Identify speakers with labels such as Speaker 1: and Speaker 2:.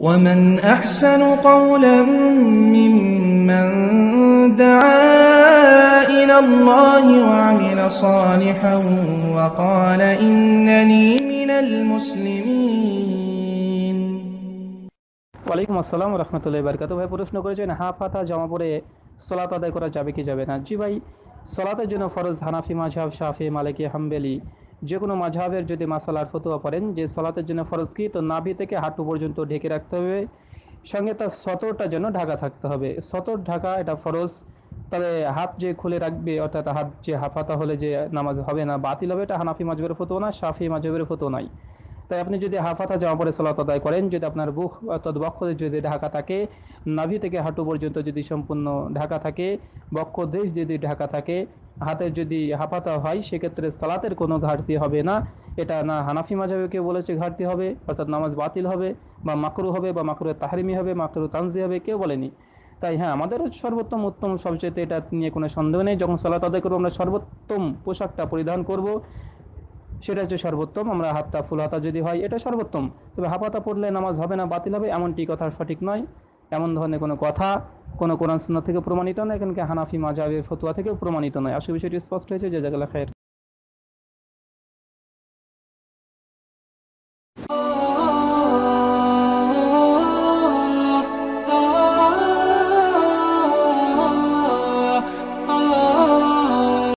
Speaker 1: ومن أحسن قولا ممن دعا إلى الله وعمل صالحا وقال إنني من المسلمين
Speaker 2: ওয়ালাইকুম আসসালাম রহমতুল্লাহ বারকাত ভাই প্রশ্ন করেছেন হাফ হাতা জামা পরে সলাত আদায় করা যাবে কি যাবে না জি ভাই সলাতের জন্য ফরজ হানাফি মাঝহাব শাফি মালিকি হাম্বেলি যে কোনো মাঝহের যদি মাসালার ফতোয়া পারেন যে সালাতের জন্য ফরজ কি তো নাভি থেকে হাঁটু পর্যন্ত ঢেকে রাখতে হবে সঙ্গে তার সতরটা যেন ঢাকা থাকতে হবে সতর ঢাকা এটা ফরজ তবে হাত যে খুলে রাখবে অর্থাৎ হাত যে হাফাতা হলে যে নামাজ হবে না বাতিল হবে এটা হানাফি মাঝবের ফতো না সাফি মাঝবের ফতো নাই তাই আপনি যদি হাফাতা জামা পরে সলাত আদায় করেন যদি আপনার বুক অর্থাৎ বক্ষ যদি ঢাকা থাকে নাভি থেকে হাঁটু পর্যন্ত যদি সম্পূর্ণ ঢাকা থাকে বক্ষ দেশ যদি ঢাকা থাকে হাতের যদি হাফাতা হয় সেক্ষেত্রে সালাতের কোনো ঘাটতি হবে না এটা না হানাফি মাঝাবে কেউ বলেছে ঘাটতি হবে অর্থাৎ নামাজ বাতিল হবে বা মাকরু হবে বা মাকরু তাহারিমি হবে মাকরু তানজি হবে কেউ বলেনি তাই হ্যাঁ আমাদেরও সর্বোত্তম উত্তম সবচেয়ে এটা নিয়ে কোনো সন্দেহ নেই যখন সালাত আদায় করবো আমরা সর্বোত্তম পোশাকটা পরিধান করব সেটা হচ্ছে সর্বোত্তম আমরা হাতটা ফুল হাতা যদি হয় এটা সর্বোত্তম তবে হাফাতা পড়লে নামাজ হবে না বাতিল হবে এমনটি কথা সঠিক নয় এমন ধরনের কোনো কথা কোনো কোরআন থেকে প্রমাণিত নয় এখানকে হানাফি মাজাবের ফতুয়া থেকেও প্রমাণিত নয় আসলে বিষয়টি স্পষ্ট হয়েছে যে জায়গা খায়ের